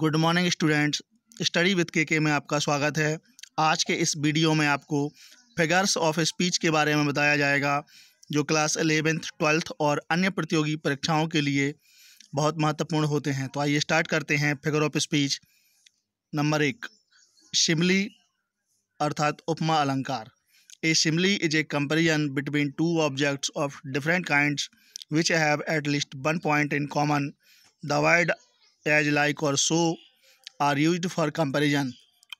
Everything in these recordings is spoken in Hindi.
good morning students study with K K में आपका स्वागत है आज के इस वीडियो में आपको फिगर्स ऑफ स्पीच के बारे में बताया जाएगा जो क्लास एलेवेंथ ट्वेल्थ और अन्य प्रतियोगी परीक्षाओं के लिए बहुत महत्वपूर्ण होते हैं तो आइए स्टार्ट करते हैं फिगर ऑफ स्पीच नंबर एक शिमली अर्थात उपमा अलंकार a simile is a comparison between two objects of different kinds which have at least one point in common the word as like or so are use for comparison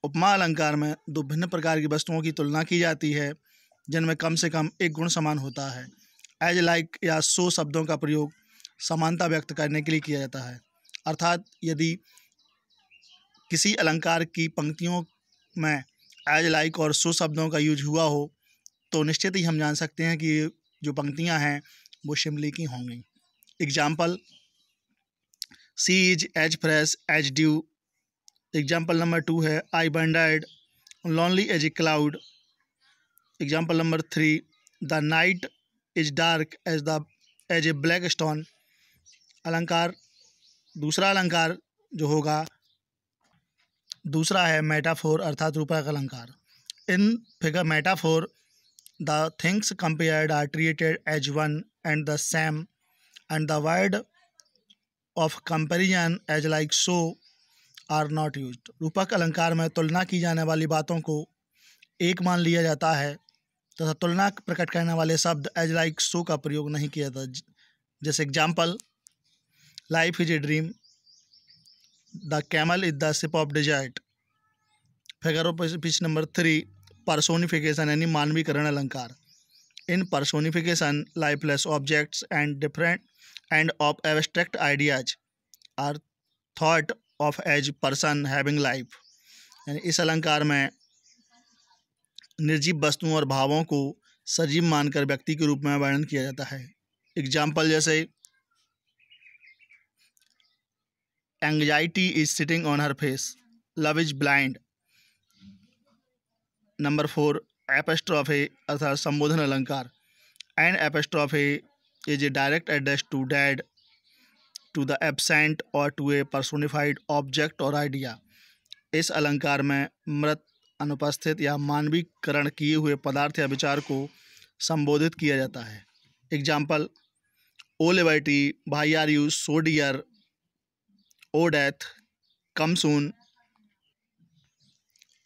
उपमा अलंकार में दो भिन्न प्रकार की वस्तुओं की तुलना की जाती है जिनमें कम से कम एक गुण समान होता है एज लाइक या सो शब्दों का प्रयोग समानता व्यक्त करने के लिए किया जाता है अर्थात यदि किसी अलंकार की पंक्तियों में एज लाइक और सो शब्दों का यूज हुआ हो तो निश्चित ही हम जान सकते हैं कि जो पंक्तियाँ हैं वो शिमली की होंगी example she's as fresh as dew example number two है आई बंडाइड lonely as a cloud example number three the night is dark as the as a black stone अलंकार दूसरा अलंकार जो होगा दूसरा है मेटाफोर अर्थात रूपक अलंकार in figure metaphor the things compared are treated as one and the same and the word of comparison as like so are not use रूपक अलंकार में तुलना की जाने वाली बातों को एक मान लिया जाता है तथा तुलना प्रकट करने वाले शब्द एज लाइक सो का प्रयोग नहीं किया जाता जैसे example life is a dream the camel is the ship of desert figure speech number three personification यानी मानवीकरण अलंकार in personification lifeless objects and different and of abstract ideas are thought of as person having life यानी इस अलंकार में निर्जीव वस्तुओं और भावों को सजीव मानकर व्यक्ति के रूप में वर्णन किया जाता है एग्जाम्पल जैसे anxiety is sitting on her face love is blind number four apostrophe अर्थात संबोधन अलंकार and apostrophe is a direct address to dead to the absent or to a personified object or idea इस अलंकार में मृत अनुपस्थित या मानवीकरण किए हुए पदार्थ या विचार को संबोधित किया जाता है example O liberty why are you so dear O death come soon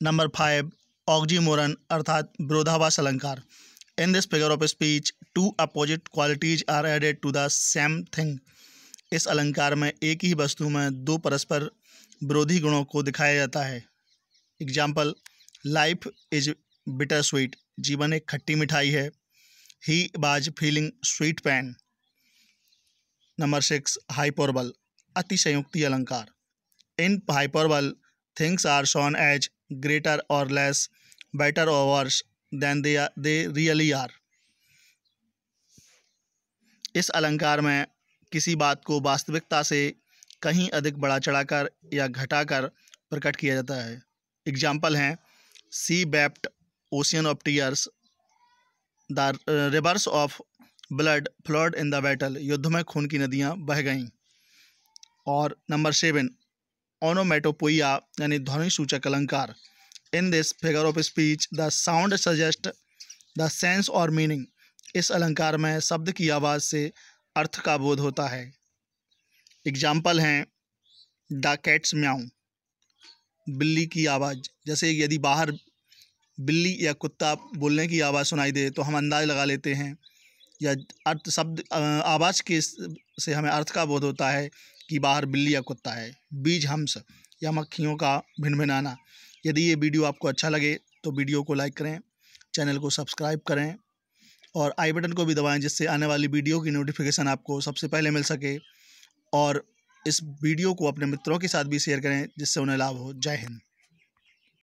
number five oxymoron अर्थात विरोधावास अलंकार in this figure of speech two opposite qualities are added to the same thing इस अलंकार में एक ही वस्तु में दो परस्पर विरोधी गुणों को दिखाया जाता है example life is bitter sweet जीवन एक खट्टी मिठाई है he was feeling sweet pain number six hyperbole अतिशयुक्ति अलंकार in hyperbole things are shown as greater or less better or worse than they they really are इस अलंकार में किसी बात को वास्तविकता से कहीं अधिक बढ़ा चढ़ाकर या घटाकर प्रकट किया जाता है एग्जाम्पल हैं she wept ocean of tears the rivers of blood flood in the battle युद्ध में खून की नदियाँ बह गईं और नंबर सेवन ओनोमेटोपोइया यानी ध्वनि सूचक अलंकार in this figure of speech the sound suggest the sense or meaning इस अलंकार में शब्द की आवाज़ से अर्थ का बोध होता है एग्जाम्पल हैं द कैट्स म्याऊ बिल्ली की आवाज़ जैसे यदि बाहर बिल्ली या कुत्ता बोलने की आवाज़ सुनाई दे तो हम अंदाज लगा लेते हैं या अर्थ शब्द आवाज़ के से हमें अर्थ का बोध होता है कि बाहर बिल्ली या कुत्ता है बीज हम्स या मक्खियों का भिनभिनाना यदि ये वीडियो आपको अच्छा लगे तो वीडियो को लाइक करें चैनल को सब्सक्राइब करें और आई बटन को भी दबाएं जिससे आने वाली वीडियो की नोटिफिकेशन आपको सबसे पहले मिल सके और इस वीडियो को अपने मित्रों के साथ भी शेयर करें जिससे उन्हें लाभ हो जय हिंद